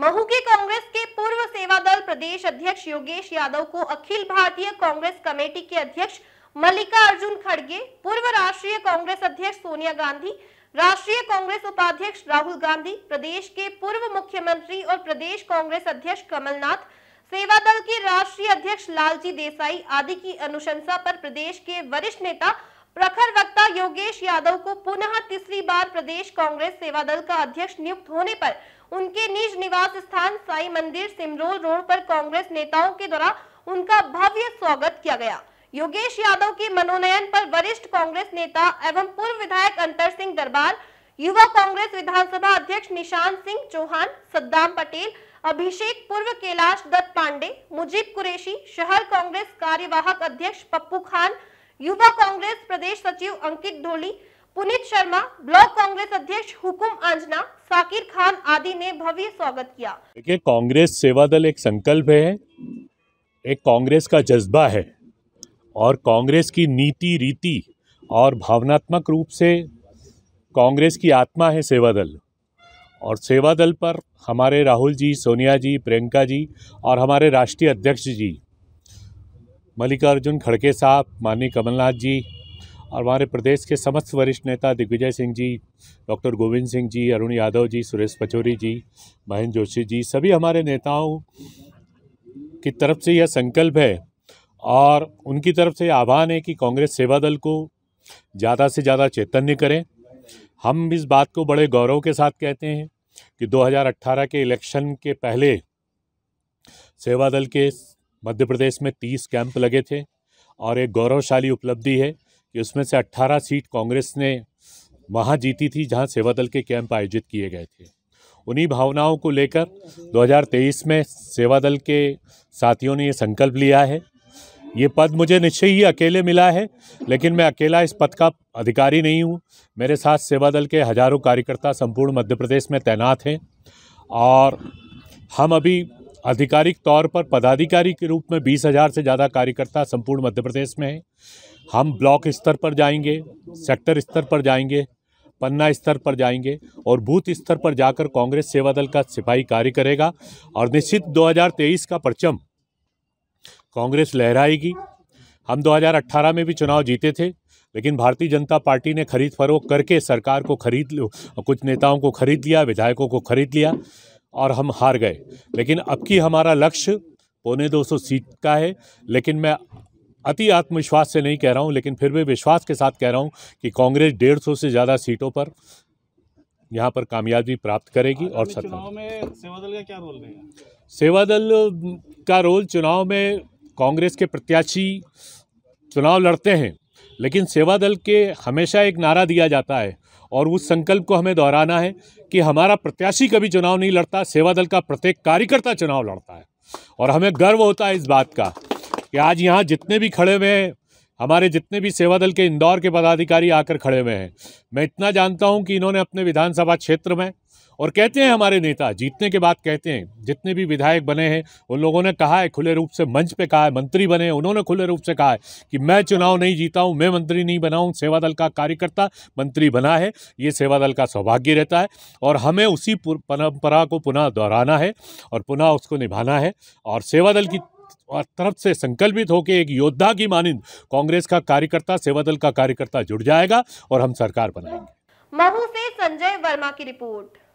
महू के कांग्रेस के पूर्व सेवा दल प्रदेश अध्यक्ष योगेश यादव को अखिल भारतीय कांग्रेस कमेटी के अध्यक्ष मल्लिका अर्जुन खड़गे पूर्व राष्ट्रीय कांग्रेस अध्यक्ष सोनिया गांधी राष्ट्रीय कांग्रेस उपाध्यक्ष राहुल गांधी प्रदेश के पूर्व मुख्यमंत्री और प्रदेश कांग्रेस अध्यक्ष कमलनाथ सेवा दल के राष्ट्रीय अध्यक्ष लालजी देसाई आदि की अनुशंसा पर प्रदेश के वरिष्ठ नेता प्रखर वक्ता योगेश यादव को पुनः तीसरी बार प्रदेश कांग्रेस सेवा दल का अध्यक्ष नियुक्त होने पर उनके निज निवास स्थान साई मंदिर सिमरोल रोड पर कांग्रेस नेताओं के द्वारा उनका भव्य स्वागत किया गया योगेश यादव के मनोनयन पर वरिष्ठ कांग्रेस नेता एवं पूर्व विधायक अंतर सिंह दरबार युवा कांग्रेस विधानसभा अध्यक्ष निशान सिंह चौहान सद्दाम पटेल अभिषेक पूर्व कैलाश दत्त पांडे मुजीब कुरेशी शहर कांग्रेस कार्यवाहक अध्यक्ष पप्पू खान युवा कांग्रेस प्रदेश सचिव अंकित ढोली पुनित शर्मा ब्लॉक कांग्रेस अध्यक्ष हुकुम अंजना साकिर खान आदि ने भव्य स्वागत किया देखिए कांग्रेस सेवा दल एक संकल्प है एक कांग्रेस का जज्बा है और कांग्रेस की नीति रीति और भावनात्मक रूप से कांग्रेस की आत्मा है सेवा दल और सेवा दल पर हमारे राहुल जी सोनिया जी प्रियंका जी और हमारे राष्ट्रीय अध्यक्ष जी मल्लिकार्जुन खड़के साहब माननीय कमलनाथ जी और हमारे प्रदेश के समस्त वरिष्ठ नेता दिग्विजय सिंह जी डॉक्टर गोविंद सिंह जी अरुण यादव जी सुरेश पचौरी जी महेंद्र जोशी जी सभी हमारे नेताओं की तरफ से यह संकल्प है और उनकी तरफ से आह्वान है कि कांग्रेस सेवा दल को ज़्यादा से ज़्यादा चैतन्य करें हम इस बात को बड़े गौरव के साथ कहते हैं कि 2018 के इलेक्शन के पहले सेवा दल के मध्य प्रदेश में 30 कैंप लगे थे और एक गौरवशाली उपलब्धि है कि उसमें से 18 सीट कांग्रेस ने वहाँ जीती थी जहाँ सेवादल के कैंप आयोजित किए गए थे उन्हीं भावनाओं को लेकर 2023 में सेवा दल के साथियों ने ये संकल्प लिया है ये पद मुझे निश्चय ही अकेले मिला है लेकिन मैं अकेला इस पद का अधिकारी नहीं हूँ मेरे साथ सेवा दल के हज़ारों कार्यकर्ता संपूर्ण मध्य प्रदेश में तैनात हैं और हम अभी आधिकारिक तौर पर पदाधिकारी के रूप में बीस हज़ार से ज़्यादा कार्यकर्ता संपूर्ण मध्य प्रदेश में हैं हम ब्लॉक स्तर पर जाएंगे सेक्टर स्तर पर जाएंगे पन्ना स्तर पर जाएंगे और बूथ स्तर पर जाकर कांग्रेस सेवा दल का सिपाही कार्य करेगा और निश्चित 2023 का परचम कांग्रेस लहराएगी हम 2018 में भी चुनाव जीते थे लेकिन भारतीय जनता पार्टी ने खरीद फरोख करके सरकार को खरीद कुछ नेताओं को खरीद लिया विधायकों को खरीद लिया और हम हार गए लेकिन अब की हमारा लक्ष्य पौने 200 सीट का है लेकिन मैं अति आत्मविश्वास से नहीं कह रहा हूं लेकिन फिर भी विश्वास के साथ कह रहा हूं कि कांग्रेस डेढ़ सौ से ज़्यादा सीटों पर यहाँ पर कामयाबी प्राप्त करेगी और सत्ता में सेवा दल का क्या रोल रहेगा सेवा दल का रोल चुनाव में कांग्रेस के प्रत्याशी चुनाव लड़ते हैं लेकिन सेवा दल के हमेशा एक नारा दिया जाता है और उस संकल्प को हमें दोहराना है कि हमारा प्रत्याशी कभी चुनाव नहीं लड़ता सेवा दल का प्रत्येक कार्यकर्ता चुनाव लड़ता है और हमें गर्व होता है इस बात का कि आज यहाँ जितने भी खड़े हुए हैं हमारे जितने भी सेवा दल के इंदौर के पदाधिकारी आकर खड़े हुए हैं मैं इतना जानता हूं कि इन्होंने अपने विधानसभा क्षेत्र में और कहते हैं हमारे नेता जीतने के बाद कहते हैं जितने भी विधायक बने हैं उन लोगों ने कहा है खुले रूप से मंच पे कहा है मंत्री बने हैं उन्होंने खुले रूप से कहा है कि मैं चुनाव नहीं जीता हूँ मैं मंत्री नहीं बनाऊँ सेवा दल का कार्यकर्ता मंत्री बना है ये सेवा दल का सौभाग्य रहता है और हमें उसी परंपरा को पुनः दोहराना है और पुनः उसको निभाना है और सेवा दल की तरफ से संकल्पित होकर एक योद्धा की मानिंद कांग्रेस का कार्यकर्ता सेवा दल का कार्यकर्ता जुड़ जाएगा और हम सरकार बनाएंगे महू से संजय वर्मा की रिपोर्ट